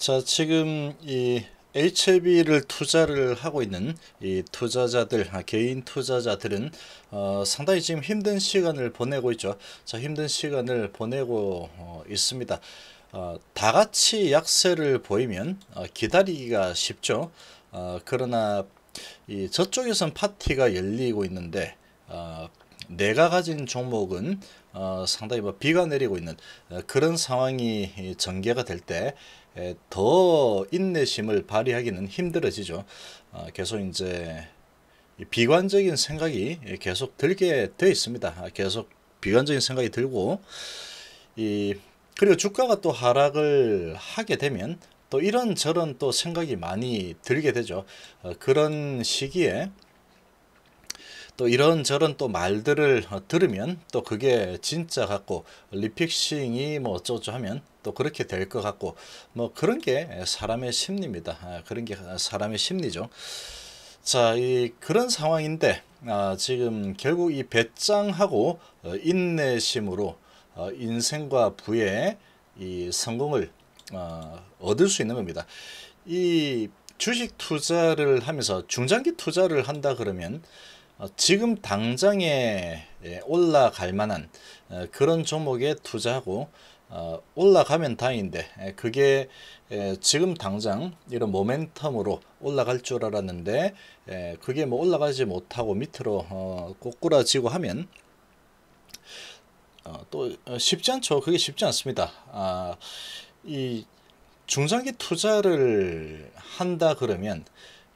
자, 지금 이 HB를 투자를 하고 있는 이 투자자들, 아, 개인 투자자들은 어, 상당히 지금 힘든 시간을 보내고 있죠. 자, 힘든 시간을 보내고 어, 있습니다. 어, 다 같이 약세를 보이면 어, 기다리기가 쉽죠. 어, 그러나 이 저쪽에선 파티가 열리고 있는데 어, 내가 가진 종목은 어, 상당히 뭐 비가 내리고 있는 어, 그런 상황이 전개가 될때 더 인내심을 발휘하기는 힘들어지죠. 어, 계속 이제 비관적인 생각이 계속 들게 되 있습니다. 아, 계속 비관적인 생각이 들고 이 그리고 주가가 또 하락을 하게 되면 또 이런저런 또 생각이 많이 들게 되죠. 어, 그런 시기에 또 이런저런 또 말들을 어, 들으면 또 그게 진짜 같고 리픽싱이 뭐어쩌고 하면 또 그렇게 될 것 같고 뭐 그런 게 사람의 심리입니다. 아, 그런 게 사람의 심리죠. 자, 이 그런 상황인데 아, 지금 결국 이 배짱하고 어, 인내심으로 어, 인생과 부의 이 성공을 어, 얻을 수 있는 겁니다. 이 주식 투자를 하면서 중장기 투자를 한다 그러면 어, 지금 당장에 예, 올라갈 만한 어, 그런 종목에 투자하고 어, 올라가면 다행인데 예, 그게 예, 지금 당장 이런 모멘텀으로 올라갈 줄 알았는데 예, 그게 뭐 올라가지 못하고 밑으로 어, 꼬꾸라지고 하면 어, 또 쉽지 않죠. 그게 쉽지 않습니다. 아, 이 중장기 투자를 한다 그러면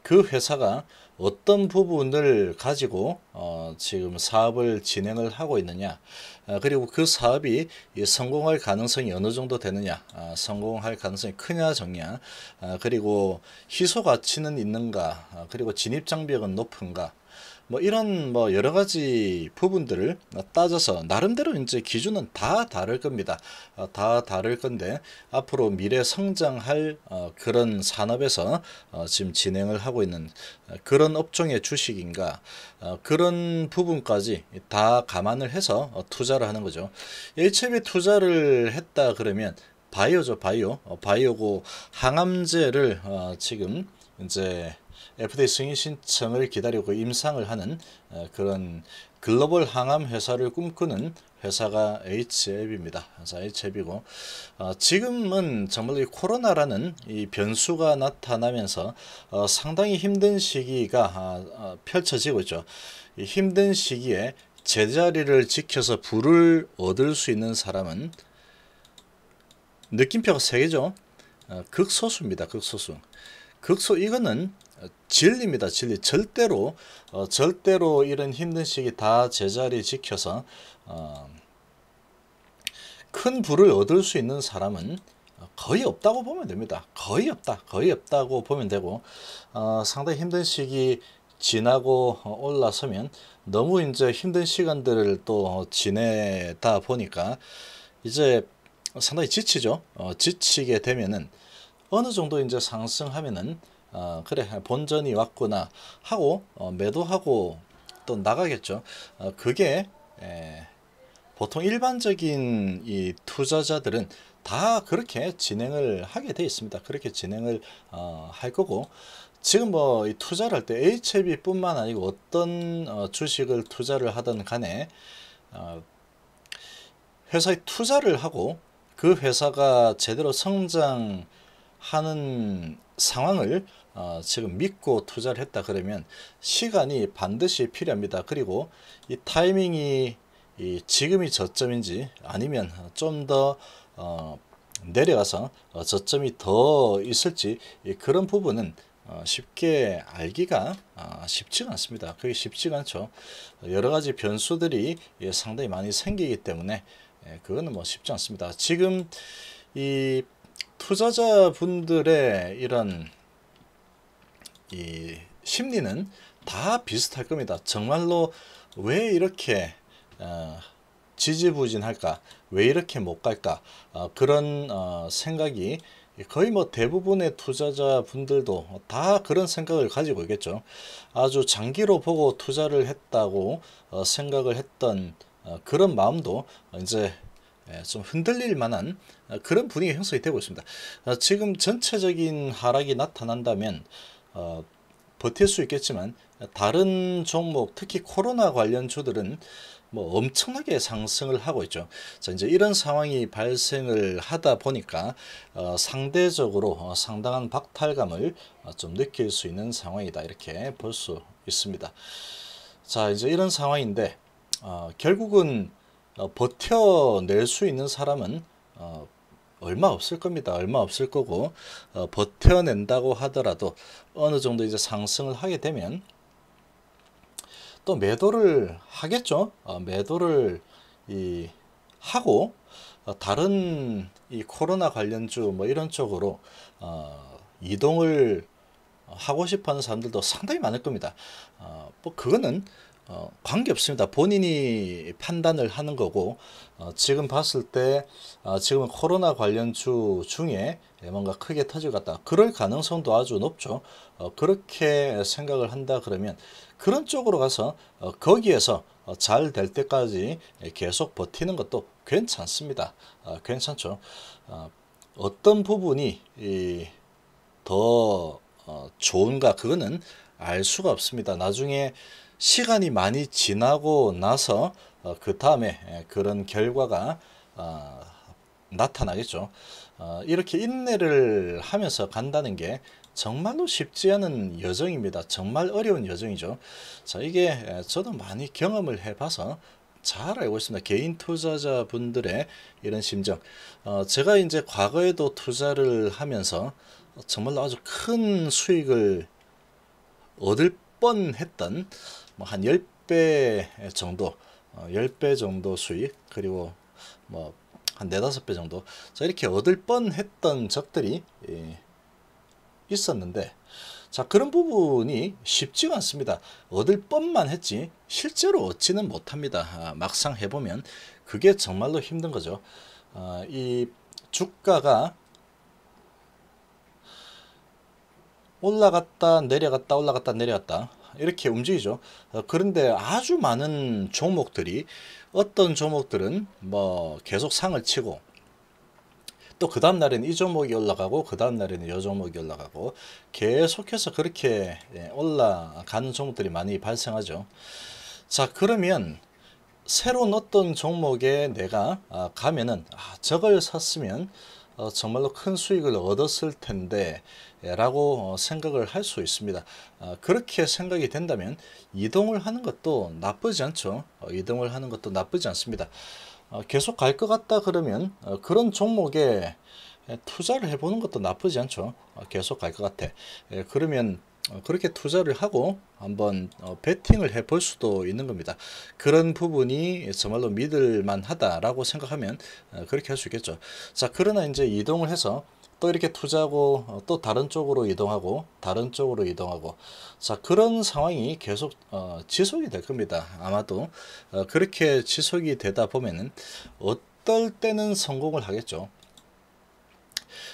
그 회사가 어떤 부분을 가지고 어, 지금 사업을 진행을 하고 있느냐 아, 그리고 그 사업이 성공할 가능성이 어느 정도 되느냐 아, 성공할 가능성이 크냐 적냐 아, 그리고 희소 가치는 있는가 그리고 진입 장벽은 높은가 뭐 이런 뭐 여러 가지 부분들을 따져서 나름대로 이제 기준은 다 다를 겁니다. 어, 다 다를 건데 앞으로 미래 성장할 어, 그런 산업에서 어, 지금 진행을 하고 있는 그런 업종의 주식인가 그런 부분까지 다 감안을 해서 투자를 하는 거죠. HLB 투자를 했다 그러면 바이오죠 바이오 바이오고 항암제를 지금 이제 FDA 승인 신청을 기다리고 임상을 하는 어, 그런 글로벌 항암 회사를 꿈꾸는 회사가 H앱입니다. 회사 H앱이고 어, 지금은 정말 이 코로나라는 이 변수가 나타나면서 어, 상당히 힘든 시기가 아, 펼쳐지고 있죠. 힘든 시기에 제자리를 지켜서 부를 얻을 수 있는 사람은 느낌표가 세 개죠. 극소수입니다. 극소수. 극소 이거는 어, 진리입니다. 진리 절대로 어, 절대로 이런 힘든 시기 다 제자리 지켜서 어, 큰 부를 얻을 수 있는 사람은 어, 거의 없다고 보면 됩니다. 거의 없다. 거의 없다고 보면 되고 어, 상당히 힘든 시기 지나고 어, 올라서면 너무 이제 힘든 시간들을 또 지내다 보니까 이제 상당히 지치죠. 어, 지치게 되면은 어느 정도 이제 상승하면은 아, 그래 본전이 왔구나 하고 어, 매도하고 또 나가겠죠. 어, 그게 에, 보통 일반적인 이 투자자들은 다 그렇게 진행을 하게 돼 있습니다. 그렇게 진행을 어, 할 거고 지금 뭐 이 투자를 할 때 h b 뿐만 아니고 어떤 어, 주식을 투자를 하든 간에 어, 회사에 투자를 하고 그 회사가 제대로 성장하는 상황을 어, 지금 믿고 투자를 했다 그러면 시간이 반드시 필요합니다. 그리고 이 타이밍이 이 지금이 저점인지 아니면 좀더 어, 내려가서 어, 저점이 더 있을지 그런 부분은 어, 쉽게 알기가 아, 쉽지가 않습니다. 그게 쉽지가 않죠. 여러 가지 변수들이 예, 상당히 많이 생기기 때문에 예, 그거는 뭐 쉽지 않습니다. 지금 이 투자자분들의 이런 이 심리는 다 비슷할 겁니다. 정말로 왜 이렇게 어, 지지부진할까? 왜 이렇게 못 갈까? 어, 그런 어, 생각이 거의 뭐 대부분의 투자자분들도 다 그런 생각을 가지고 있겠죠. 아주 장기로 보고 투자를 했다고 어, 생각을 했던 어, 그런 마음도 이제 예, 좀 흔들릴 만한 어, 그런 분위기 형성이 되고 있습니다. 어, 지금 전체적인 하락이 나타난다면 어, 버틸 수 있겠지만 다른 종목 특히 코로나 관련 주들은 뭐 엄청나게 상승을 하고 있죠. 자 이제 이런 상황이 발생을 하다 보니까 어, 상대적으로 어, 상당한 박탈감을 어, 좀 느낄 수 있는 상황이다 이렇게 볼 수 있습니다. 자 이제 이런 상황인데 어, 결국은 어, 버텨낼 수 있는 사람은 어, 얼마 없을 겁니다. 얼마 없을 거고 어, 버텨낸다고 하더라도 어느 정도 이제 상승을 하게 되면 또 매도를 하겠죠. 어, 매도를 이 하고 어, 다른 이 코로나 관련주 뭐 이런 쪽으로 어, 이동을 하고 싶어하는 사람들도 상당히 많을 겁니다. 어, 뭐 그거는 어, 관계없습니다. 본인이 판단을 하는 거고 어, 지금 봤을 때 어, 지금 코로나 관련 주 중에 뭔가 크게 터질 것 같다. 그럴 가능성도 아주 높죠. 어, 그렇게 생각을 한다 그러면 그런 쪽으로 가서 어, 거기에서 어, 잘될 때까지 계속 버티는 것도 괜찮습니다. 어, 괜찮죠. 어, 어떤 부분이 이, 더 어, 좋은가 그거는 알 수가 없습니다. 나중에 시간이 많이 지나고 나서 어, 그 다음에 예, 그런 결과가 어, 나타나겠죠. 어, 이렇게 인내를 하면서 간다는 게 정말로 쉽지 않은 여정입니다. 정말 어려운 여정이죠. 자, 이게 예, 저도 많이 경험을 해봐서 잘 알고 있습니다. 개인 투자자분들의 이런 심정. 어, 제가 이제 과거에도 투자를 하면서 정말로 아주 큰 수익을 얻을 뻔했던 뭐한 10배 정도 어, 10배 정도 수익 그리고 뭐한 4, 5배 정도 자 이렇게 얻을 뻔했던 적들이 예, 있었는데 자 그런 부분이 쉽지가 않습니다 얻을 뻔만 했지 실제로 얻지는 못합니다 아, 막상 해보면 그게 정말로 힘든 거죠 아, 이 주가가 올라갔다 내려갔다 올라갔다 내려갔다 이렇게 움직이죠. 어, 그런데 아주 많은 종목들이 어떤 종목들은 뭐 계속 상을 치고 또 그 다음날에는 이 종목이 올라가고 그 다음날에는 이 종목이 올라가고 계속해서 그렇게 예, 올라가는 종목들이 많이 발생하죠. 자 그러면 새로운 어떤 종목에 내가 아, 가면은 아, 저걸 샀으면 어, 정말로 큰 수익을 얻었을 텐데 예, 라고 어, 생각을 할 수 있습니다. 어, 그렇게 생각이 된다면 이동을 하는 것도 나쁘지 않죠. 어, 이동을 하는 것도 나쁘지 않습니다. 어, 계속 갈 것 같다 그러면 어, 그런 종목에 예, 투자를 해보는 것도 나쁘지 않죠. 계속 갈 것 같아. 예, 그러면 어, 그렇게 투자를 하고 한번 어, 베팅을 해 볼 수도 있는 겁니다. 그런 부분이 정말로 믿을만 하다라고 생각하면 어, 그렇게 할 수 있겠죠. 자, 그러나 이제 이동을 해서 또 이렇게 투자하고 또 다른 쪽으로 이동하고 다른 쪽으로 이동하고 자 그런 상황이 계속 어, 지속이 될 겁니다 아마도 어, 그렇게 지속이 되다 보면은 어떨 때는 성공을 하겠죠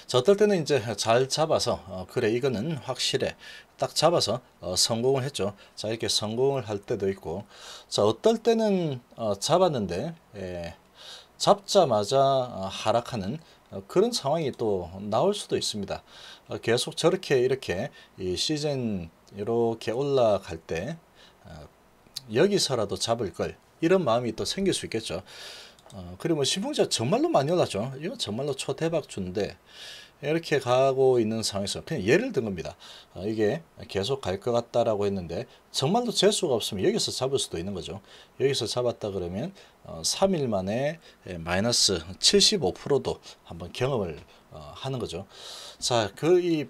저 어떨 때는 이제 잘 잡아서 어, 그래 이거는 확실해 딱 잡아서 어, 성공을 했죠. 자 이렇게 성공을 할 때도 있고 자 어떨 때는 어, 잡았는데 예, 잡자마자 어, 하락하는 어, 그런 상황이 또 나올 수도 있습니다. 어, 계속 저렇게 이렇게 시즌 이렇게 올라갈 때 여기서라도 잡을 걸 이런 마음이 또 생길 수 있겠죠. 그리고 뭐 신풍자 정말로 많이 올랐죠. 이거 정말로 초대박주인데 이렇게 가고 있는 상황에서 그냥 예를 든 겁니다. 아, 이게 계속 갈 것 같다라고 했는데 정말로 재수가 없으면 여기서 잡을 수도 있는 거죠. 여기서 잡았다 그러면 어, 3일 만에 예, 마이너스 75%도 한번 경험을 어, 하는 거죠. 자, 그이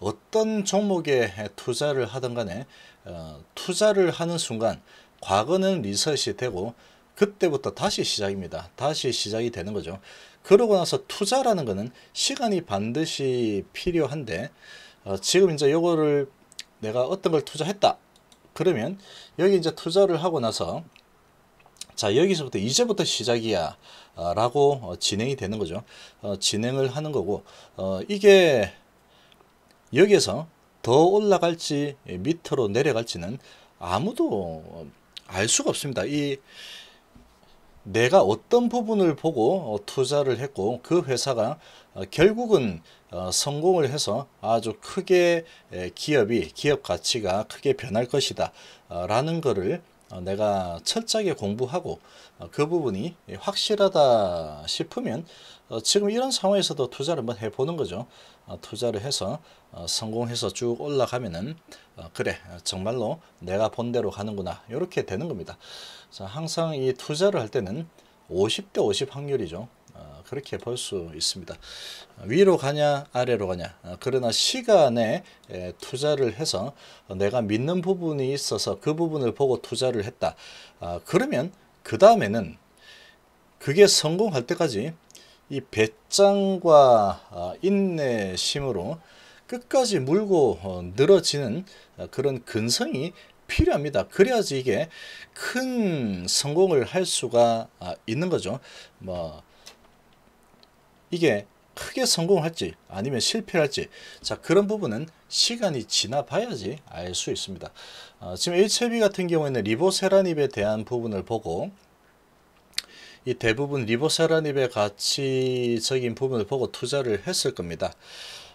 어떤 종목에 투자를 하든 간에 어, 투자를 하는 순간 과거는 리셋이 되고 그때부터 다시 시작입니다. 다시 시작이 되는 거죠. 그러고 나서 투자라는 거는 시간이 반드시 필요한데 어, 지금 이제 요거를 내가 어떤 걸 투자했다 그러면 여기 이제 투자를 하고 나서 자 여기서부터 이제부터 시작이야 어, 라고 어, 진행이 되는 거죠 어, 진행을 하는 거고 어, 이게 여기에서 더 올라갈지 예, 밑으로 내려갈지는 아무도 알 수가 없습니다 이 내가 어떤 부분을 보고 어, 투자를 했고 그 회사가 어, 결국은 어, 성공을 해서 아주 크게 기업이 기업 가치가 크게 변할 것이다 라는 것을 내가 철저하게 공부하고 그 부분이 확실하다 싶으면 어, 지금 이런 상황에서도 투자를 한번 해보는 거죠. 어, 투자를 해서 어, 성공해서 쭉 올라가면은 어, 그래 정말로 내가 본 대로 가는구나 이렇게 되는 겁니다. 자, 항상 이 투자를 할 때는 50대 50 확률이죠. 어, 그렇게 볼 수 있습니다. 위로 가냐 아래로 가냐 어, 그러나 시간에 에, 투자를 해서 내가 믿는 부분이 있어서 그 부분을 보고 투자를 했다. 아, 그러면 그 다음에는 그게 성공할 때까지 이 배짱과 아, 인내심으로 끝까지 물고 어, 늘어지는 아, 그런 근성이 필요합니다. 그래야지 이게 큰 성공을 할 수가 아, 있는 거죠. 뭐 이게 크게 성공할지 아니면 실패할지 자 그런 부분은 시간이 지나 봐야지 알 수 있습니다. 어, 지금 HLB 같은 경우에는 리보세라닙에 대한 부분을 보고 이 대부분 리보세라닙의 가치적인 부분을 보고 투자를 했을 겁니다.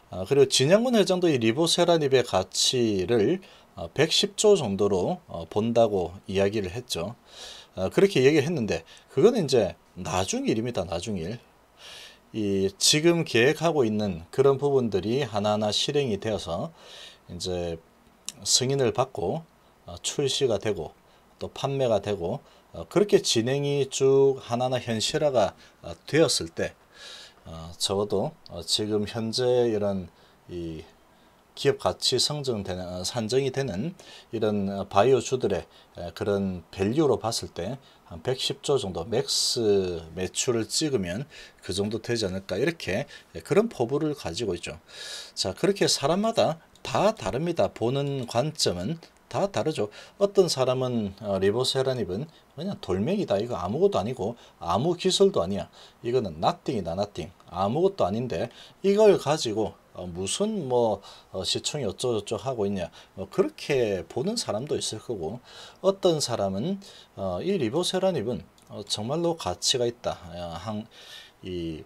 아, 그리고 진영근 회장도 이 리보세라닙의 가치를 110조 어, 정도로 어, 본다고 이야기를 했죠. 아, 그렇게 얘기 했는데 그건 이제 나중 일입니다. 나중 일. 이 지금 계획하고 있는 그런 부분들이 하나하나 실행이 되어서 이제 승인을 받고 어, 출시가 되고 또 판매가 되고 어, 그렇게 진행이 쭉 하나하나 현실화가 어, 되었을 때 어, 적어도 지금 현재 이런 이 기업 가치 성정되는 산정이 되는 이런 바이오주들의 그런 밸류로 봤을 때 한 110조 정도 맥스 매출을 찍으면 그 정도 되지 않을까 이렇게 예, 그런 포부를 가지고 있죠. 자 그렇게 사람마다 다 다릅니다. 보는 관점은 다 다르죠. 어떤 사람은 어, 리보세라닙은 그냥 돌멩이다. 이거 아무것도 아니고 아무 기술도 아니야. 이거는 나띵이다. 나띵. 아무것도 아닌데 이걸 가지고 어, 무슨 뭐 어, 시청이 어쩌저쩌 하고 있냐 뭐 그렇게 보는 사람도 있을 거고 어떤 사람은 이 리보세라닙은 정말로 가치가 있다. 한, 이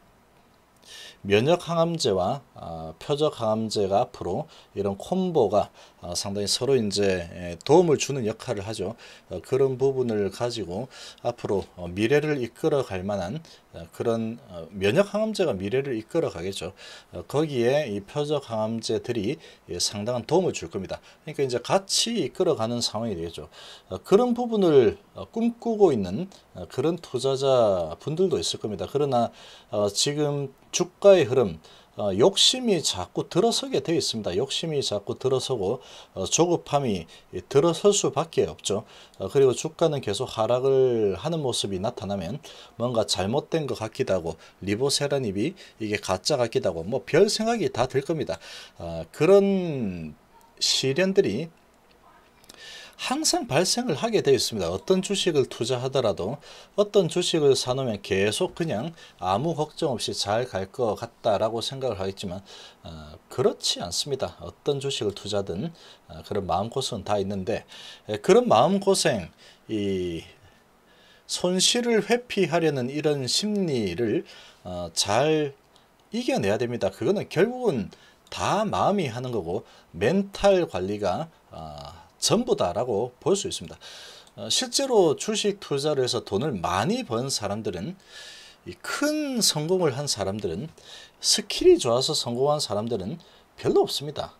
면역 항암제와 아, 표적 항암제가 앞으로 이런 콤보가 어, 상당히 서로 이제 예, 도움을 주는 역할을 하죠. 어, 그런 부분을 가지고 앞으로 어, 미래를 이끌어 갈 만한 그런 면역 항암제가 미래를 이끌어 가겠죠. 거기에 이 표적 항암제들이 예, 상당한 도움을 줄 겁니다. 그러니까 이제 같이 이끌어 가는 상황이 되겠죠. 그런 부분을 꿈꾸고 있는 그런 투자자 분들도 있을 겁니다. 그러나 지금 주가의 흐름 어, 욕심이 자꾸 들어서게 되어 있습니다. 욕심이 자꾸 들어서고 어, 조급함이 들어설 수밖에 없죠. 어, 그리고 주가는 계속 하락을 하는 모습이 나타나면 뭔가 잘못된 것 같기도 하고 리보세라닙이 이게 가짜 같기도 하고 뭐 별 생각이 다 들 겁니다. 어, 그런 시련들이 항상 발생을 하게 되어 있습니다. 어떤 주식을 투자하더라도 어떤 주식을 사놓으면 계속 그냥 아무 걱정 없이 잘 갈 것 같다라고 생각을 하겠지만 어, 그렇지 않습니다. 어떤 주식을 투자든 어, 그런 마음고생은 다 있는데 에, 그런 마음고생 이 손실을 회피하려는 이런 심리를 어, 잘 이겨내야 됩니다. 그거는 결국은 다 마음이 하는 거고 멘탈 관리가 어, 전부다라고 볼 수 있습니다. 어, 실제로 주식 투자를 해서 돈을 많이 번 사람들은 큰 성공을 한 사람들은 스킬이 좋아서 성공한 사람들은 별로 없습니다.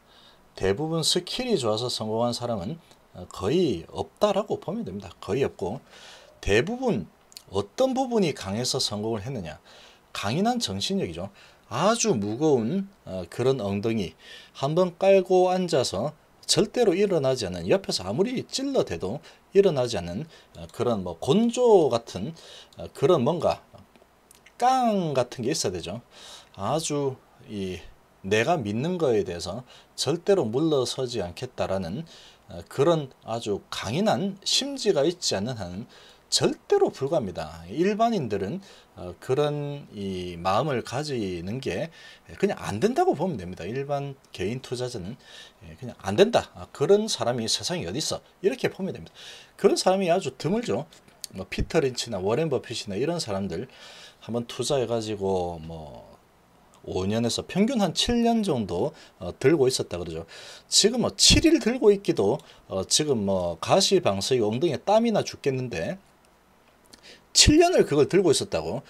대부분 스킬이 좋아서 성공한 사람은 어, 거의 없다라고 보면 됩니다. 거의 없고 대부분 어떤 부분이 강해서 성공을 했느냐 강인한 정신력이죠. 아주 무거운 어, 그런 엉덩이 한번 깔고 앉아서 절대로 일어나지 않는 옆에서 아무리 찔러대도 일어나지 않는 어, 그런 뭐 곤조 같은 어, 그런 뭔가 깡 같은 게 있어야 되죠. 아주 이 내가 믿는 거에 대해서 절대로 물러서지 않겠다라는 어, 그런 아주 강인한 심지가 있지 않는 한 절대로 불가합니다. 일반인들은 어, 그런 이 마음을 가지는 게 그냥 안 된다고 보면 됩니다. 일반 개인 투자자는 예, 그냥 안 된다. 아, 그런 사람이 세상에 어디 있어? 이렇게 보면 됩니다. 그런 사람이 아주 드물죠. 뭐 피터 린치나 워렌 버핏이나 이런 사람들 한번 투자해 가지고 뭐 5년에서 평균 한 7년 정도 어, 들고 있었다 그러죠. 지금 뭐 7일 들고 있기도 어, 지금 뭐 가시방석이 엉덩이에 땀이나 죽겠는데 7년을 그걸 들고 있었다고.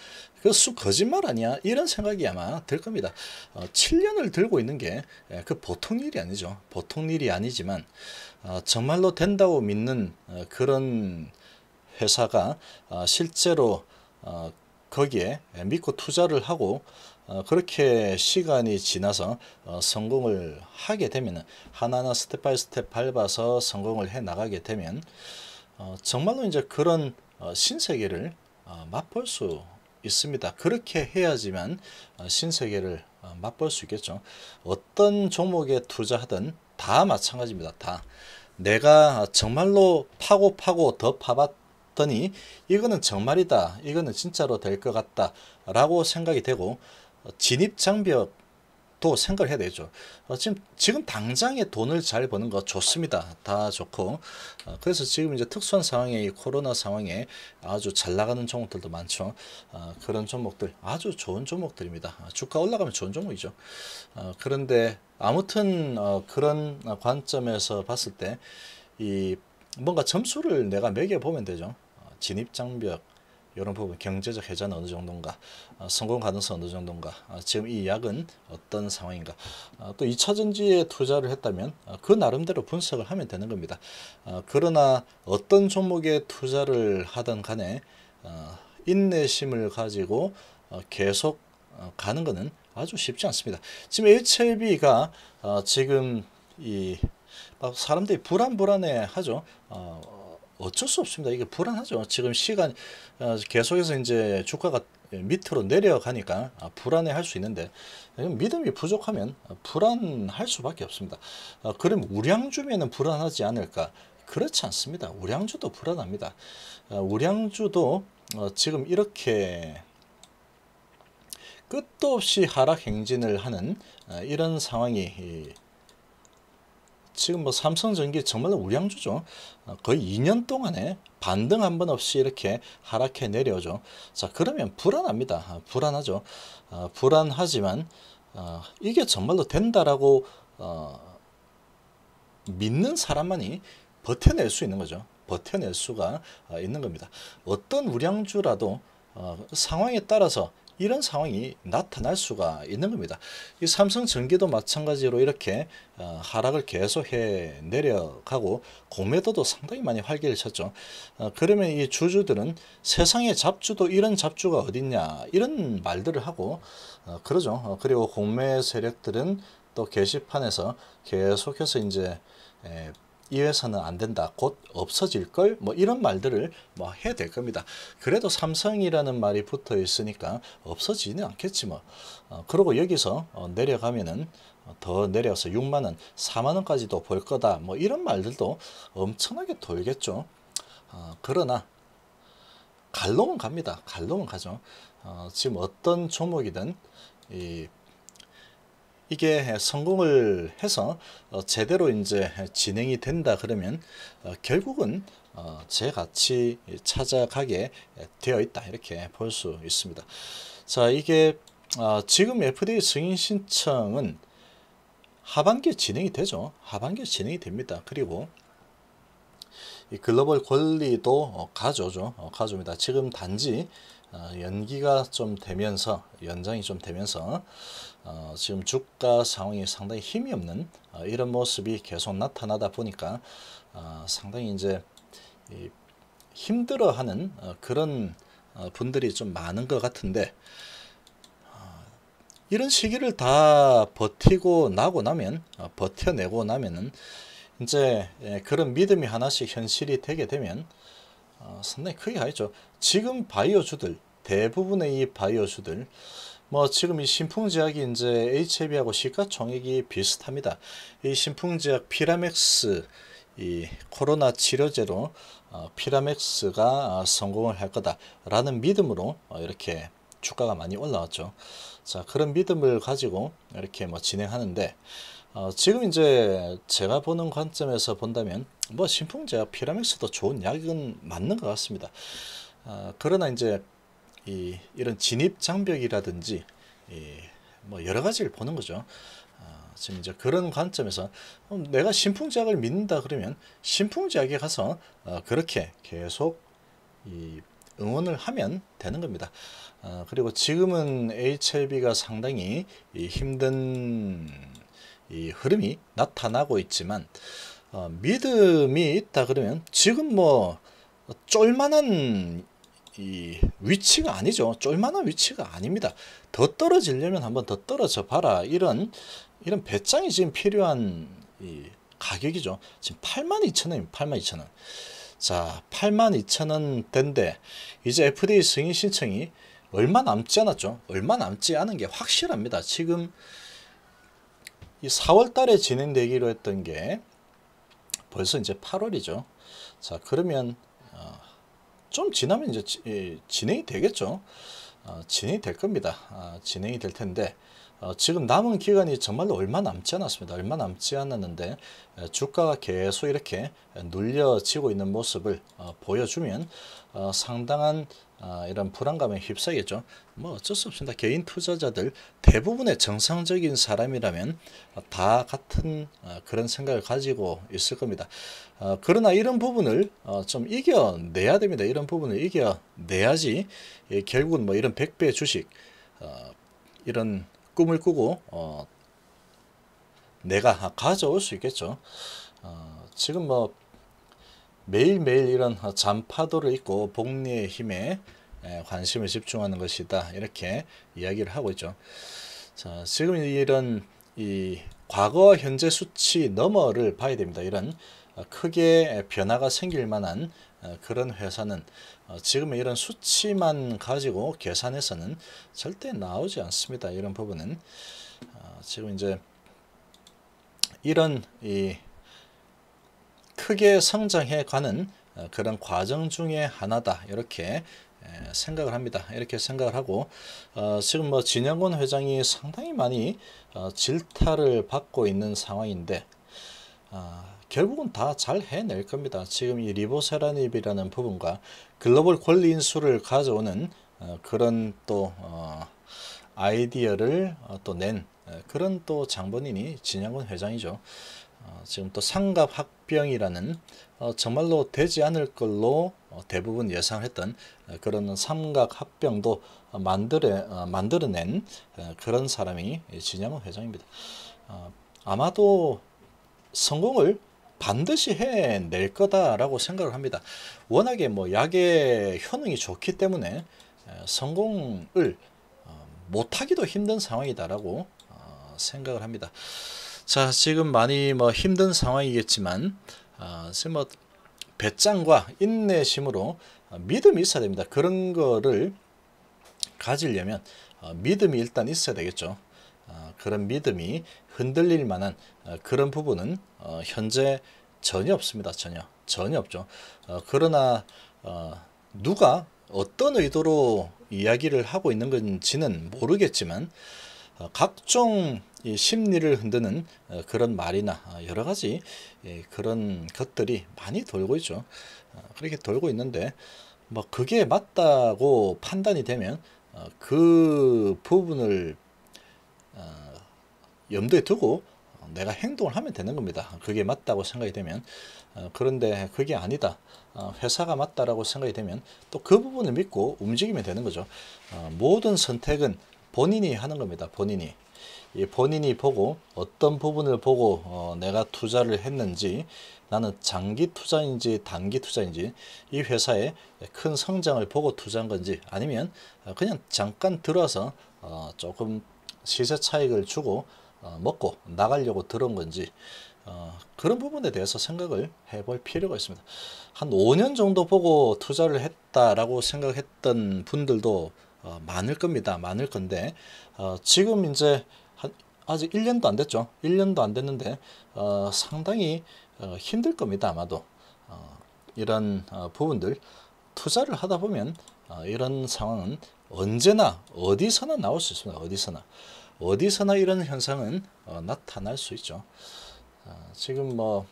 그 수 거짓말 아니야? 이런 생각이 아마 들 겁니다. 어, 7년을 들고 있는 게그 예, 보통 일이 아니죠. 보통 일이 아니지만 어, 정말로 된다고 믿는 어, 그런 회사가 어, 실제로 어, 거기에 예, 믿고 투자를 하고 어, 그렇게 시간이 지나서 성공을 하게 되면 하나하나 스텝 바이 스텝 밟아서 성공을 해 나가게 되면 정말로 이제 그런 어, 신세계를 어, 맛볼 수 있습니다. 그렇게 해야지만 어, 신세계를 맛볼 수 있겠죠. 어떤 종목에 투자하든 다 마찬가지입니다. 다 내가 정말로 파고 파고 더 파봤더니 이거는 정말이다. 이거는 진짜로 될 것 같다. 라고 생각이 되고 진입장벽 또 생각을 해야 되죠. 어, 지금 지금 당장에 돈을 잘 버는 거 좋습니다. 다 좋고 어, 그래서 지금 이제 특수한 상황에 이 코로나 상황에 아주 잘 나가는 종목들도 많죠. 어, 그런 종목들 아주 좋은 종목들입니다. 어, 주가 올라가면 좋은 종목이죠. 어, 그런데 아무튼 어, 그런 관점에서 봤을 때 이 뭔가 점수를 내가 매겨 보면 되죠. 진입 장벽 이런 부분 경제적 회자는 어느 정도인가 어, 성공 가능성 어느 정도인가 어, 지금 이 약은 어떤 상황인가 어, 또 2차전지에 투자를 했다면 그 나름대로 분석을 하면 되는 겁니다. 그러나 어떤 종목에 투자를 하든 간에 인내심을 가지고 계속 가는 것은 아주 쉽지 않습니다. 지금 HLB가 지금 이 사람들이 불안불안해 하죠. 어쩔 수 없습니다. 이게 불안하죠. 지금 시간 어, 계속해서 이제 주가가 밑으로 내려가니까 아, 불안해 할 수 있는데 믿음이 부족하면 불안할 수밖에 없습니다. 어, 그럼 우량주면 불안하지 않을까? 그렇지 않습니다. 우량주도 불안합니다. 어, 우량주도 지금 이렇게 끝도 없이 하락 행진을 하는 이런 상황이 지금 뭐 삼성전기 정말로 우량주죠. 아, 거의 2년 동안에 반등 한 번 없이 이렇게 하락해 내려오죠. 자 그러면 불안합니다. 아, 불안하죠. 어, 불안하지만 어, 이게 정말로 된다라고 어, 믿는 사람만이 버텨낼 수 있는 거죠. 버텨낼 수가 있는 겁니다. 어떤 우량주라도 어, 상황에 따라서 이런 상황이 나타날 수가 있는 겁니다. 이 삼성전기도 마찬가지로 이렇게 어, 하락을 계속해 내려가고 공매도도 상당히 많이 활기를 쳤죠. 어, 그러면 이 주주들은 세상에 잡주도 이런 잡주가 어딨냐 이런 말들을 하고 어, 그러죠. 어, 그리고 공매 세력들은 또 게시판에서 계속해서 이제 에, 이 회사는 안 된다. 곧 없어질 걸. 뭐 이런 말들을 뭐 해야 될 겁니다. 그래도 삼성이라는 말이 붙어 있으니까 없어지는 않겠지 뭐. 어, 그리고 여기서 어, 내려가면은 어, 더 내려서 6만원, 4만원까지도 볼 거다. 뭐 이런 말들도 엄청나게 돌겠죠. 어, 그러나 갈롱은 갑니다. 갈롱은 가죠. 어, 지금 어떤 종목이든 이 이게 성공을 해서 어, 제대로 이제 진행이 된다 그러면 어, 결국은 어, 제 가치 찾아가게 되어 있다 이렇게 볼 수 있습니다. 자 이게 지금 FDA 승인 신청은 하반기에 진행이 되죠. 하반기에 진행이 됩니다. 그리고 이 글로벌 권리도 가져죠. 가져옵니다. 지금 단지 연기가 좀 되면서 연장이 좀 되면서 어, 지금 주가 상황이 상당히 힘이 없는 어, 이런 모습이 계속 나타나다 보니까 어, 상당히 이제 이 힘들어하는 어, 그런 어, 분들이 좀 많은 것 같은데 어, 이런 시기를 다 버티고 나고 나면 어, 버텨내고 나면은 이제 예, 그런 믿음이 하나씩 현실이 되게 되면 어, 상당히 크게 하겠죠. 지금 바이오주들 대부분의 이 바이오주들 뭐 지금 이 신풍제약이 이제 HIV하고 시가총액이 비슷합니다. 이 신풍제약 피라맥스 이 코로나 치료제로 어, 피라맥스가 어, 성공을 할 거다라는 믿음으로 어, 이렇게 주가가 많이 올라왔죠. 자 그런 믿음을 가지고 이렇게 뭐 진행하는데 어, 지금 이제 제가 보는 관점에서 본다면 뭐 신풍제약 피라맥스도 좋은 약은 맞는 것 같습니다. 어, 그러나 이제 이, 이런 진입 장벽이라든지 이, 뭐 여러 가지를 보는 거죠. 아, 지금 이제 그런 관점에서 음, 내가 신풍제약을 믿는다 그러면 신풍제약에 가서 어, 그렇게 계속 응원을 하면 되는 겁니다. 아, 그리고 지금은 HLB가 상당히 힘든 흐름이 나타나고 있지만 어, 믿음이 있다 그러면 지금 뭐 어, 쫄만한 이 위치가 아니죠. 쫄만한 위치가 아닙니다. 더 떨어지려면 한번 더 떨어져 봐라. 이런 이런 배짱이 지금 필요한 이 가격이죠. 지금 82,000원입니다. 82,000원. 자, 8 2 0 0 0원대데 이제 FDA 승인 신청이 얼마 남지 않았죠. 얼마 남지 않은 게 확실합니다. 지금 이 4월 달에 진행되기로 했던 게 벌써 이제 8월이죠. 자, 그러면 좀 지나면 이제 지, 예, 진행이 되겠죠. 어, 진행이 될 겁니다. 어, 진행이 될 텐데 어, 지금 남은 기간이 정말로 얼마 남지 않았습니다. 얼마 남지 않았는데 주가가 계속 이렇게 눌려지고 있는 모습을 어, 보여주면 어, 상당한 이런 불안감에 휩싸이겠죠. 뭐 어쩔 수 없습니다. 개인 투자자들 대부분의 정상적인 사람이라면 다 같은 그런 생각을 가지고 있을 겁니다. 그러나 이런 부분을 좀 이겨내야 됩니다. 이런 부분을 이겨내야지 결국은 뭐 이런 100배 주식 이런 꿈을 꾸고 어, 내가 가져올 수 있겠죠. 어, 지금 뭐 매일매일 이런 잔파도를 입고 복리의 힘에 관심을 집중하는 것이다 이렇게 이야기를 하고 있죠. 자, 지금 이런 이 과거 현재 수치 너머를 봐야 됩니다. 이런 어, 크게 변화가 생길 만한 어, 그런 회사는 어, 지금의 이런 수치만 가지고 계산해서는 절대 나오지 않습니다. 이런 부분은 어, 지금 이제 이런 이 크게 성장해 가는 어, 그런 과정 중에 하나다 이렇게 생각을 합니다. 이렇게 생각을 하고 지금 뭐 진영곤 회장이 상당히 많이 질타를 받고 있는 상황인데 아, 결국은 다 잘 해낼 겁니다. 지금 이 리보세라닙이라는 부분과 글로벌 권리 인수를 가져오는 어, 그런 또 어, 아이디어를 어, 또낸 그런 또 장본인이 진양권 회장이죠. 지금 또 삼갑학병이라는 정말로 되지 않을 걸로 대부분 예상했던 그런 삼각합병도 만들어, 만들어낸 그런 사람이 진양호 회장입니다. 아마도 성공을 반드시 해낼 거다라고 생각을 합니다. 워낙에 뭐 약의 효능이 좋기 때문에 성공을 어, 못하기도 힘든 상황이다라고 어, 생각을 합니다. 자 지금 많이 뭐 힘든 상황이겠지만 어, 지뭐 배짱과 인내심으로 믿음이 있어야 됩니다. 그런 거를 가지려면 믿음이 일단 있어야 되겠죠. 그런 믿음이 흔들릴 만한 어, 그런 부분은 어, 현재 전혀 없습니다. 전혀 전혀 없죠. 어, 그러나 누가 어떤 의도로 이야기를 하고 있는 건지는 모르겠지만 각종 심리를 흔드는 그런 말이나 여러 가지 예, 그런 것들이 많이 돌고 있죠. 그렇게 돌고 있는데 뭐 그게 맞다고 판단이 되면 그 부분을 염두에 두고 내가 행동을 하면 되는 겁니다. 그게 맞다고 생각이 되면 어, 그런데 그게 아니다. 어, 회사가 맞다라고 생각이 되면 또 그 부분을 믿고 움직이면 되는 거죠. 어, 모든 선택은 본인이 하는 겁니다. 본인이. 이 본인이 보고 어떤 부분을 보고 어, 내가 투자를 했는지 나는 장기 투자인지 단기 투자인지 이회사에큰 성장을 보고 투자한 건지 아니면 그냥 잠깐 들어와서 어, 조금 시세 차익을 주고 어, 먹고 나가려고 들은 건지 어, 그런 부분에 대해서 생각을 해볼 필요가 있습니다. 한 5년 정도 보고 투자를 했다라고 생각했던 분들도 어, 많을 겁니다. 많을 건데 어, 지금 이제 한, 아직 1년도 안 됐죠. 1년도 안 됐는데 어, 상당히 어, 힘들 겁니다. 아마도 이런 부분들 투자를 하다 보면 이런 상황은 언제나 어디서나 나올 수 있습니다. 어디서나. 어디서나 이런 현상은 어, 나타날 수 있죠. 어, 지금 뭐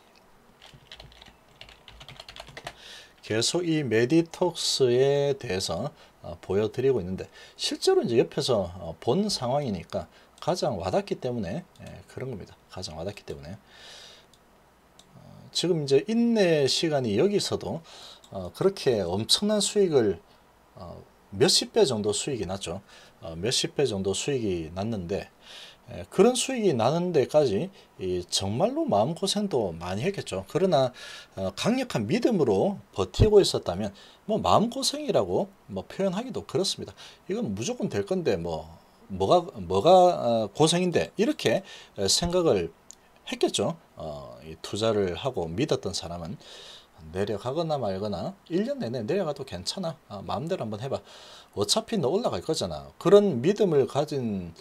계속 이 메디톡스에 대해서 어, 보여드리고 있는데 실제로 이제 옆에서 어, 본 상황이니까 가장 와닿기 때문에 예, 그런 겁니다. 가장 와닿기 때문에 어, 지금 이제 인내 시간이 여기서도 어, 그렇게 엄청난 수익을 몇십 배 정도 수익이 났죠. 어, 몇십 배 정도 수익이 났는데 그런 수익이 나는 데까지 정말로 마음고생도 많이 했겠죠. 그러나 어, 강력한 믿음으로 버티고 있었다면 뭐 마음고생이라고 뭐 표현하기도 그렇습니다. 이건 무조건 될 건데 뭐 뭐가 뭐가 어, 고생인데 이렇게 생각을 했겠죠. 어, 투자를 하고 믿었던 사람은 내려가거나 말거나 1년 내내 내려가도 괜찮아. 아, 마음대로 한번 해봐. 어차피 너 올라갈 거잖아. 그런 믿음을 가진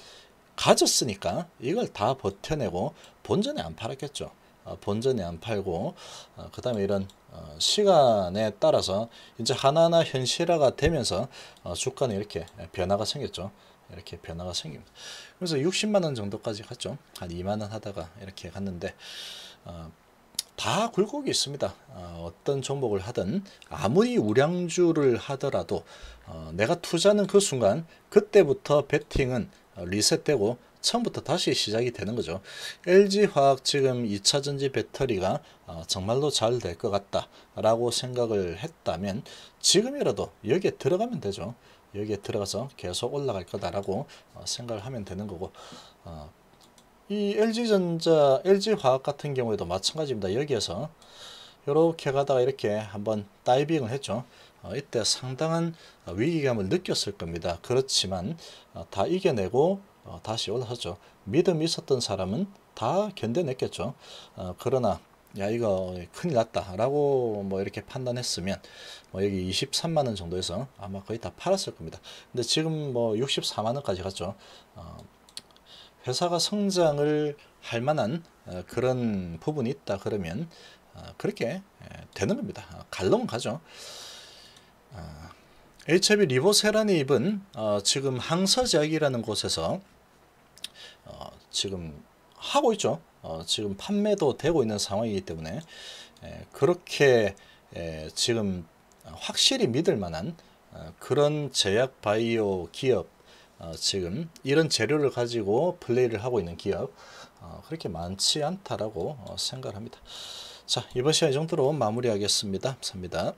가졌으니까 이걸 다 버텨내고 본전에 안 팔았겠죠. 어, 본전에 안 팔고 어, 그 다음에 이런 어, 시간에 따라서 이제 하나하나 현실화가 되면서 주가는 이렇게 변화가 생겼죠. 이렇게 변화가 생깁니다. 그래서 60만원 정도까지 갔죠. 한 2만원 하다가 이렇게 갔는데 다 굴곡이 있습니다. 어, 어떤 종목을 하든 아무리 우량주를 하더라도 어, 내가 투자하는 그 순간 그때부터 베팅은 어, 리셋되고 처음부터 다시 시작이 되는 거죠. LG화학 지금 2차전지 배터리가 정말로 잘 될 것 같다라고 생각을 했다면 지금이라도 여기에 들어가면 되죠. 여기에 들어가서 계속 올라갈 거다라고 생각을 하면 되는 거고 이 LG전자, LG화학 같은 경우에도 마찬가지입니다. 여기에서 이렇게 가다가 이렇게 한번 다이빙을 했죠. 어, 이때 상당한 위기감을 느꼈을 겁니다. 그렇지만 어, 다 이겨내고 어, 다시 올라섰죠. 믿음이 있었던 사람은 다 견뎌냈겠죠. 그러나 야 이거 큰일 났다 라고 뭐 이렇게 판단했으면 뭐 여기 23만원 정도에서 아마 거의 다 팔았을 겁니다. 근데 지금 뭐 64만원까지 갔죠. 회사가 성장을 할 만한 어, 그런 부분이 있다 그러면 어, 그렇게 예, 되는 겁니다. 어, 갈렁 가죠. HIV 리보세라닙은 지금 항서제약이라는 곳에서 지금 하고 있죠. 지금 판매도 되고 있는 상황이기 때문에 예, 그렇게 예, 지금 확실히 믿을 만한 그런 제약 바이오 기업 어, 지금 이런 재료를 가지고 플레이를 하고 있는 기업 어, 그렇게 많지 않다라고 어, 생각합니다. 자 이번 시간 이 정도로 마무리하겠습니다. 감사합니다.